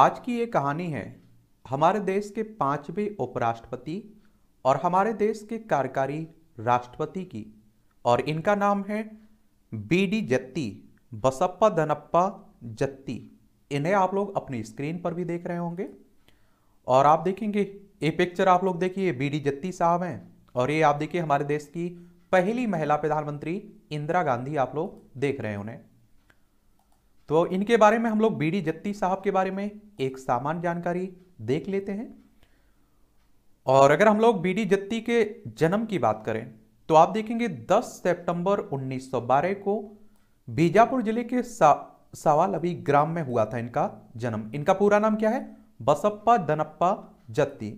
आज की ये कहानी है हमारे देश के पांचवें उपराष्ट्रपति और हमारे देश के कार्यकारी राष्ट्रपति की और इनका नाम है बी डी जत्ती बसप्पा धनप्पा जत्ती इन्हें आप लोग अपनी स्क्रीन पर भी देख रहे होंगे और आप देखेंगे ये पिक्चर आप लोग देखिए बी डी जत्ती साहब हैं और ये आप देखिए हमारे देश की पहली महिला प्रधानमंत्री इंदिरा गांधी आप लोग देख रहे हैं उन्हें तो इनके बारे में हम लोग बी डी जत्ती साहब के बारे में एक सामान्य जानकारी देख लेते हैं और अगर हम लोग बी डी जत्ती के जन्म की बात करें तो आप देखेंगे 10 सितंबर 1912 को बीजापुर जिले के सा, सावाल अभी ग्राम में हुआ था इनका जन्म इनका पूरा नाम क्या है बसप्पा दनप्पा जत्ती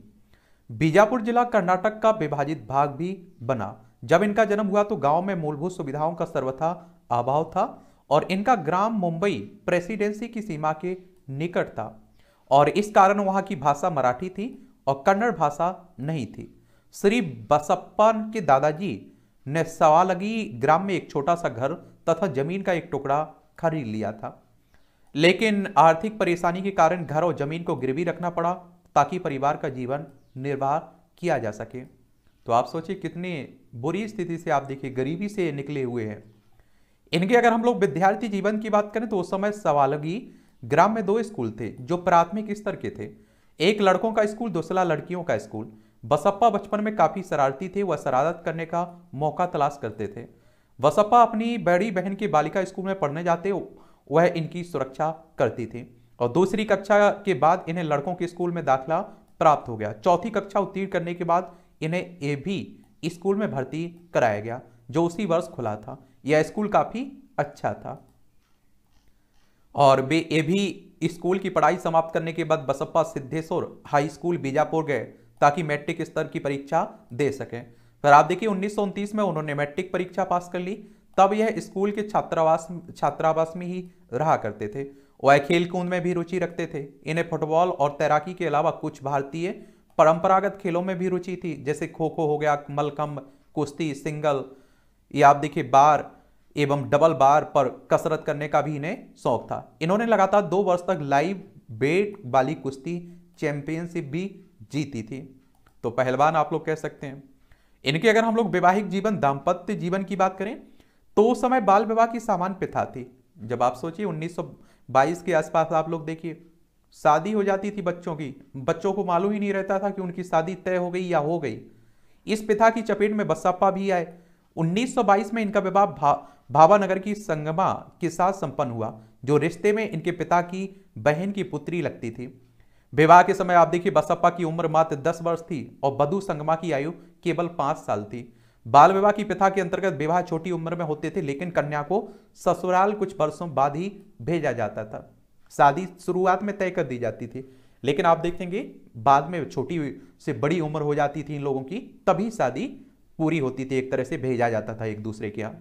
बीजापुर जिला कर्नाटक का विभाजित भाग भी बना जब इनका जन्म हुआ तो गांव में मूलभूत सुविधाओं का सर्वथा अभाव था और इनका ग्राम मुंबई प्रेसिडेंसी की सीमा के निकट था और इस कारण वहां की भाषा मराठी थी और कन्नड़ भाषा नहीं थी श्री बसप्पन के दादाजी ने सवालगी ग्राम में एक छोटा सा घर तथा जमीन का एक टुकड़ा खरीद लिया था लेकिन आर्थिक परेशानी के कारण घर और जमीन को गिरवी रखना पड़ा ताकि परिवार का जीवन निर्वाह किया जा सके तो आप सोचिए कितनी बुरी स्थिति से आप देखिए गरीबी से निकले हुए हैं इनके अगर हम लोग विद्यार्थी जीवन की बात करें तो उस समय सवालगी ग्राम में दो स्कूल थे जो प्राथमिक स्तर के थे एक लड़कों का स्कूल दूसरा लड़कियों का स्कूल बसप्पा बचपन में काफ़ी शरारती थे वह शरारत करने का मौका तलाश करते थे बसप्पा अपनी बड़ी बहन की बालिका स्कूल में पढ़ने जाते वह इनकी सुरक्षा करती थी और दूसरी कक्षा के बाद इन्हें लड़कों के स्कूल में दाखिला प्राप्त हो गया चौथी कक्षा उत्तीर्ण करने के बाद इन्हें ए भी स्कूल में भर्ती कराया गया जो उसी वर्ष खुला था यह स्कूल काफ़ी अच्छा था और वे ये भी स्कूल की पढ़ाई समाप्त करने के बाद बसप्पा सिद्धेश्वर हाई स्कूल बीजापुर गए ताकि मैट्रिक स्तर की परीक्षा दे सकें फिर आप देखिए उन्नीस में उन्होंने मैट्रिक परीक्षा पास कर ली तब यह स्कूल के छात्रावास छात्रावास में ही रहा करते थे वह खेल कूद में भी रुचि रखते थे इन्हें फुटबॉल और तैराकी के अलावा कुछ भारतीय परंपरागत खेलों में भी रुचि थी जैसे खो खो हो गया मलकम कुश्ती सिंगल ये आप देखिए बार एवं डबल बार पर कसरत करने का भी इन्हें शौक था इन्होंने लगातार दो वर्ष तक लाइव बेट वाली कुश्ती चैंपियनशिप भी जीती थी तो पहलवान आप लोग कह सकते हैं इनके अगर हम लोग वैवाहिक जीवन दाम्पत्य जीवन की बात करें तो उस समय बाल विवाह की सामान्य प्रथा थी जब आप सोचिए 1922 के आसपास आप लोग देखिए शादी हो जाती थी बच्चों की बच्चों को मालूम ही नहीं रहता था कि उनकी शादी तय हो गई या हो गई इस प्रथा की चपेट में बसप्पा भी आए 1922 में इनका विवाह भा, भावानगर की संगमा के साथ संपन्न हुआ जो रिश्ते में इनके पिता की बहन की पुत्री लगती थी विवाह के समय आप देखिए बसप्पा की उम्र मात्र दस वर्ष थी और बधु संगमा की आयु केवल पांच साल थी बाल विवाह की पिता के अंतर्गत विवाह छोटी उम्र में होते थे लेकिन कन्या को ससुराल कुछ वर्षों बाद ही भेजा जाता था शादी शुरुआत में तय कर दी जाती थी लेकिन आप देखेंगे बाद में छोटी से बड़ी उम्र हो जाती थी इन लोगों की तभी शादी पूरी होती थी एक तरह से भेजा जाता था एक दूसरे के यहां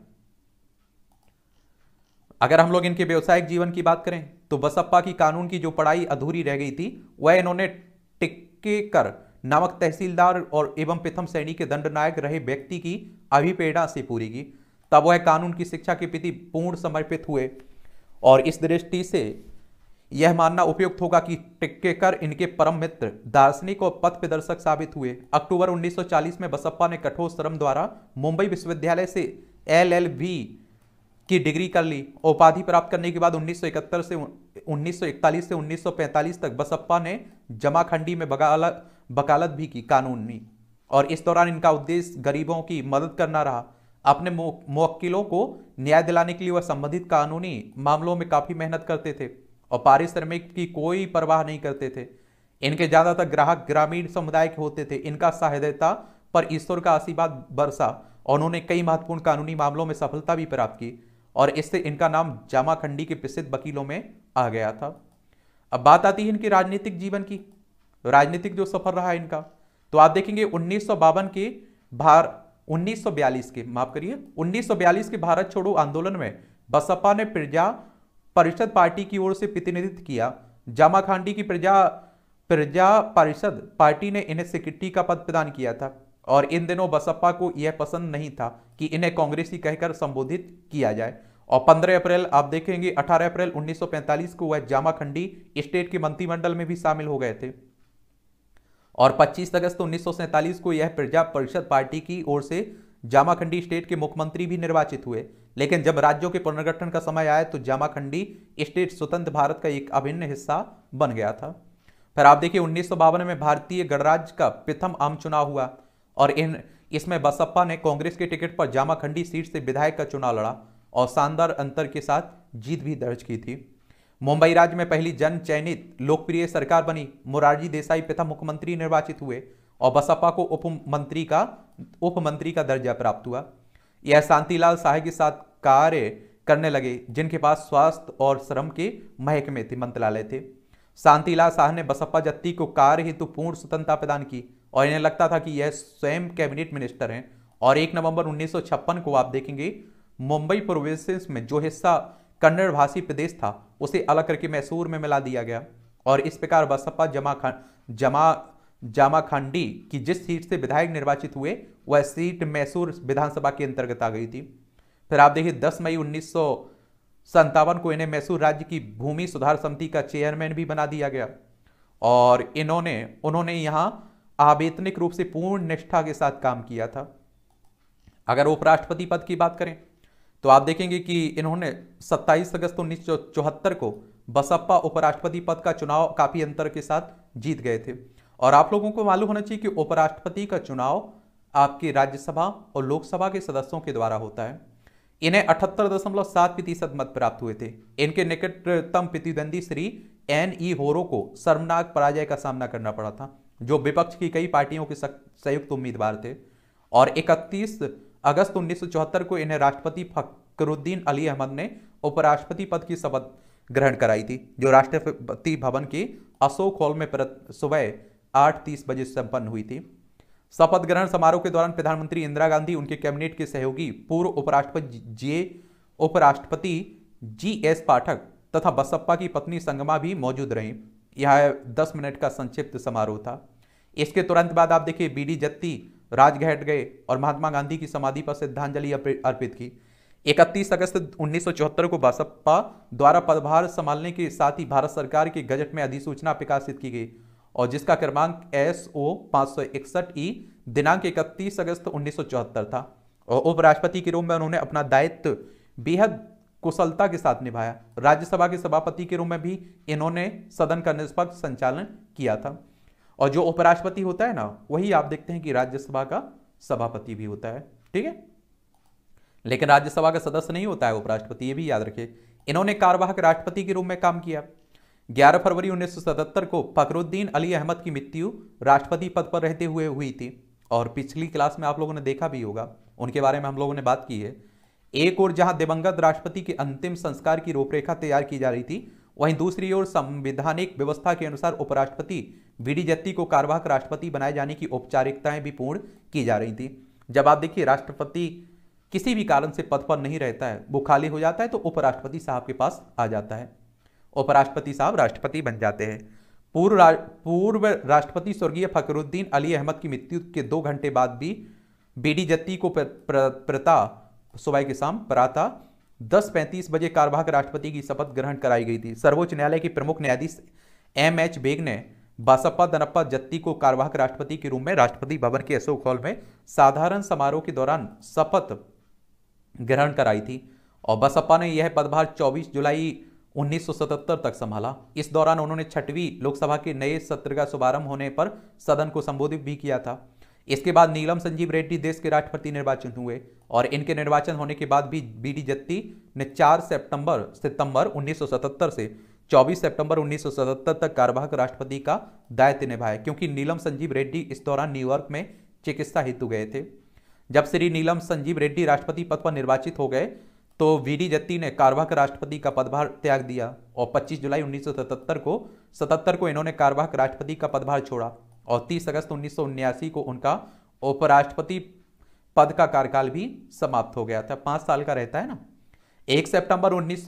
अगर हम लोग इनके व्यवसायिक जीवन की बात करें तो बसप्पा की कानून की जो पढ़ाई अधूरी रह गई थी वह इन्होंने टिक्केकर नामक तहसीलदार और एवं प्रथम श्रेणी के दंडनायक रहे व्यक्ति की अभिप्रेरणा से पूरी की तब वह कानून की शिक्षा के प्रति पूर्ण समर्पित हुए और इस दृष्टि से यह मानना उपयुक्त होगा कि टिक्केकर इनके परम मित्र दार्शनिक और पथ प्रदर्शक साबित हुए अक्टूबर 1940 में बसप्पा ने कठोर श्रम द्वारा मुंबई विश्वविद्यालय से एलएलबी की डिग्री कर ली उपाधि प्राप्त करने के बाद 1971 से 1941 से 1945 तक बसप्पा ने जमाखंडी में बकालत बकालत भी की कानूनी और इस दौरान इनका उद्देश्य गरीबों की मदद करना रहा अपने मौकिलों को न्याय दिलाने के लिए वह संबंधित कानूनी मामलों में काफ़ी मेहनत करते थे और पारिश्रमिक की कोई परवाह नहीं करते थे इनके ज़्यादातर ग्राहक ग्रामीण समुदाय के होते थे इनका सहायता पर ईश्वर का आशीर्वाद बरसा और उन्होंने कई महत्वपूर्ण कानूनी मामलों में सफलता भी प्राप्त की और इससे इनका नाम जामाखंडी के प्रसिद्ध वकीलों में आ गया था अब बात आती है इनके राजनीतिक जीवन की राजनीतिक जो सफर रहा इनका तो आप देखेंगे उन्नीस के भार 1942 के माफ करिए 1942 के भारत छोड़ो आंदोलन में बसपा ने प्रजा परिषद पार्टी की ओर से प्रतिनिधित्व किया जामाखांडी की प्रजा प्रजा परिषद पार्टी ने इन्हें सेक्रेटरी का पद प्रदान किया था और इन दिनों बसपा को यह पसंद नहीं था कि इन्हें कांग्रेसी कहकर संबोधित किया जाए और 15 अप्रैल आप देखेंगे 18 अप्रैल 1945 को वह जामाखंडी स्टेट के मंत्रिमंडल में भी शामिल हो गए थे और 25 अगस्त उन्नीस को यह प्रजा परिषद पार्टी की ओर से जामाखंडी स्टेट के मुख्यमंत्री भी निर्वाचित हुए लेकिन जब राज्यों के पुनर्गठन का समय आया तो जामाखंडी स्टेट स्वतंत्र भारत का एक अभिन्न हिस्सा बन गया था फिर आप देखिए उन्नीस में भारतीय गणराज्य का प्रथम आम चुनाव हुआ और इन इसमें बसपा ने कांग्रेस के टिकट पर जामाखंडी सीट से विधायक का चुनाव लड़ा और शानदार अंतर के साथ जीत भी दर्ज की थी मुंबई राज्य में पहली जन चयनित लोकप्रिय सरकार बनी मुरारजी देसाई प्रथम मुख्यमंत्री निर्वाचित हुए और बसपा को उप मंत्री का उप मंत्री का दर्जा प्राप्त हुआ यह शांतिलाल शाह के साथ कार्य करने लगे जिनके पास स्वास्थ्य और श्रम के महकमे थे मंत्रालय थे शांतिलाल शाह ने बसपा जत्ती को कार्य हेतु पूर्ण स्वतंत्रता प्रदान की और इन्हें लगता था कि यह स्वयं कैबिनेट मिनिस्टर हैं और 1 नवंबर 1956 को आप देखेंगे मुंबई प्रोविंस में जो हिस्सा कन्नड़ भाषी प्रदेश था उसे अलग करके मैसूर में मिला दिया गया और इस प्रकार बसपा जमा खा जमा जामाखांडी की जिस सीट से विधायक निर्वाचित हुए वह सीट मैसूर विधानसभा के अंतर्गत आ गई थी फिर आप देखिए 10 मई उन्नीस को इन्हें मैसूर राज्य की भूमि सुधार समिति का चेयरमैन भी बना दिया गया और इन्होंने उन्होंने यहाँ आवेदनिक रूप से पूर्ण निष्ठा के साथ काम किया था अगर उपराष्ट्रपति पद की बात करें तो आप देखेंगे कि इन्होंने 27 अगस्त उन्नीस को बसपा उपराष्ट्रपति पद का चुनाव काफी अंतर के साथ जीत गए थे और आप लोगों को मालूम होना चाहिए कि उपराष्ट्रपति का चुनाव आपकी राज्यसभा और लोकसभा के सदस्यों के द्वारा होता है इन्हें अठहत्तर दशमलव सात प्रतिशत मत प्राप्त हुए थे इनके निकटतम प्रतिद्वंदी श्री एन ई होरो को शर्मनाक पराजय का सामना करना पड़ा था जो विपक्ष की कई पार्टियों के संयुक्त उम्मीदवार थे और 31 अगस्त उन्नीस को इन्हें राष्ट्रपति फकरुद्दीन अली अहमद ने उपराष्ट्रपति पद की शपथ ग्रहण कराई थी जो राष्ट्रपति भवन के अशोक हॉल में सुबह 8:30 बजे संपन्न हुई थी शपथ ग्रहण समारोह के दौरान प्रधानमंत्री इंदिरा गांधी उनके कैबिनेट के सहयोगी पूर्व उपराष्ट्रपति जे उपराष्ट्रपति जी एस पाठक तथा बसप्पा की पत्नी संगमा भी मौजूद रहीं यह दस मिनट का संक्षिप्त समारोह था इसके तुरंत बाद आप देखिए बी डी जत्ती राजघाट गए और महात्मा गांधी की समाधि पर श्रद्धांजलि अर्पित की 31 अगस्त 1974 को बसपा द्वारा पदभार संभालने के साथ ही भारत सरकार के गजट में अधिसूचना प्रकाशित की गई और जिसका क्रमांक एस ओ ई दिनांक इकतीस अगस्त उन्नीस था और उपराष्ट्रपति के रूप में उन्होंने अपना दायित्व बेहद कुशलता के साथ निभाया राज्यसभा के सभापति के रूप में भी इन्होंने सदन का निष्पक्ष संचालन किया था और जो उपराष्ट्रपति होता है ना वही आप देखते हैं कि राज्यसभा का सभापति भी होता है ठीक है लेकिन राज्यसभा का सदस्य नहीं होता है उपराष्ट्रपति ये भी याद रखे इन्होंने कार्यवाहक राष्ट्रपति के रूप में काम किया 11 फरवरी 1977 को फकरुद्दीन अली अहमद की मृत्यु राष्ट्रपति पद पर रहते हुए हुई थी और पिछली क्लास में आप लोगों ने देखा भी होगा उनके बारे में हम लोगों ने बात की है एक ओर जहां दिवंगत राष्ट्रपति के अंतिम संस्कार की रूपरेखा तैयार की जा रही थी वहीं दूसरी ओर संवैधानिक व्यवस्था के अनुसार उपराष्ट्रपति वी डी जत्ती को कार्यवाहक राष्ट्रपति बनाए जाने की औपचारिकताएं भी पूर्ण की जा रही थी जब आप देखिए राष्ट्रपति किसी भी कारण से पद पर नहीं रहता है वो खाली हो जाता है तो उपराष्ट्रपति साहब के पास आ जाता है उपराष्ट्रपति साहब राष्ट्रपति बन जाते हैं पूर्व रा, पूर्व राष्ट्रपति स्वर्गीय फकरुद्दीन अली अहमद की मृत्यु के दो घंटे बाद भी बीडी जत्ती को प्र, प्र, प्रता सुबह के शाम प्रातः दस पैंतीस बजे कार्यवाहक राष्ट्रपति की शपथ ग्रहण कराई गई थी सर्वोच्च न्यायालय के प्रमुख न्यायाधीश एम एच बेग ने बासप्पा दनप्पा जत्ती को कार्यवाहक राष्ट्रपति के रूम में राष्ट्रपति भवन के अशोक हॉल में साधारण समारोह के दौरान शपथ ग्रहण कराई थी और बसपा ने यह पदभार 24 जुलाई 1977 तक संभाला इस दौरान उन्होंने छठवीं लोकसभा के नए सत्र का शुभारंभ होने पर सदन को संबोधित भी किया था इसके बाद नीलम संजीव रेड्डी देश के राष्ट्रपति निर्वाचित हुए और इनके निर्वाचन होने के बाद भी बी डी जत्ती ने 4 सितंबर सितंबर 1977 से 24 सितंबर 1977 तक कार्यवाहक राष्ट्रपति का दायित्व निभाया क्योंकि नीलम संजीव रेड्डी इस दौरान न्यूयॉर्क में चिकित्सा हेतु गए थे जब श्री नीलम संजीव रेड्डी राष्ट्रपति पद पर निर्वाचित हो गए तो वी डी जत्ती ने कारवा राष्ट्रपति का पदभार त्याग दिया और 25 जुलाई 1977 को 77 को इन्होंने कारवाह राष्ट्रपति का पदभार छोड़ा और 30 अगस्त उन्नीस को उनका उपराष्ट्रपति पद का कार्यकाल भी समाप्त हो गया था पाँच साल का रहता है ना एक सितंबर उन्नीस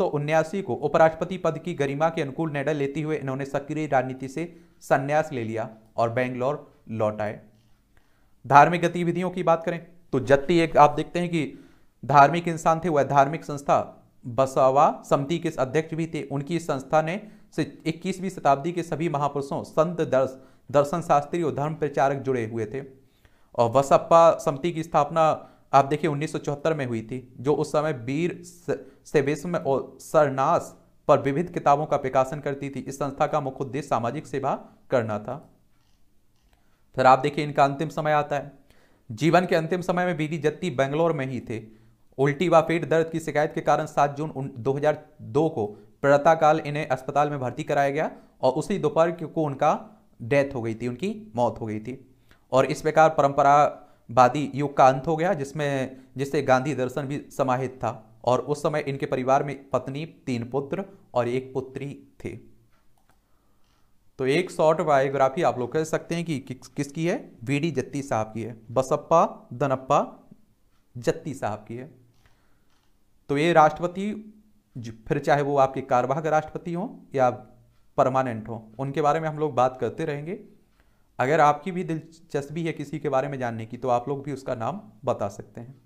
को उपराष्ट्रपति पद की गरिमा के अनुकूल निर्णय लेते हुए इन्होंने सक्रिय राजनीति से संन्यास ले लिया और बेंगलोर लौट आए धार्मिक गतिविधियों की बात करें तो जत्ती एक आप देखते हैं कि धार्मिक इंसान थे वह धार्मिक संस्था बसावा समिति के अध्यक्ष भी थे उनकी संस्था ने इक्कीसवीं शताब्दी के सभी महापुरुषों संत दर्श दर्शन शास्त्री और धर्म प्रचारक जुड़े हुए थे और बसप्पा समिति की स्थापना आप देखिए 1974 में हुई थी जो उस समय वीर सेवेस्म और सरनास पर विविध किताबों का प्रकाशन करती थी इस संस्था का मुख्य उद्देश्य सामाजिक सेवा करना था फिर आप देखिए इनका अंतिम समय आता है जीवन के अंतिम समय में बीडी जत्ती बेंगलोर में ही थे उल्टी व पेट दर्द की शिकायत के कारण 7 जून 2002 को प्रातःकाल इन्हें अस्पताल में भर्ती कराया गया और उसी दोपहर को उनका डेथ हो गई थी उनकी मौत हो गई थी और इस प्रकार परंपरावादी युग का अंत हो गया जिसमें जिससे गांधी दर्शन भी समाहित था और उस समय इनके परिवार में पत्नी तीन पुत्र और एक पुत्री थे तो एक शॉर्ट बायोग्राफी आप लोग कह सकते हैं कि किस किसकी है वी डी जत्ती साहब की है बसप्पा दनप्पा जत्ती साहब की है तो ये राष्ट्रपति फिर चाहे वो आपके कार्यवाहक राष्ट्रपति हों या परमानेंट हों उनके बारे में हम लोग बात करते रहेंगे अगर आपकी भी दिलचस्पी है किसी के बारे में जानने की तो आप लोग भी उसका नाम बता सकते हैं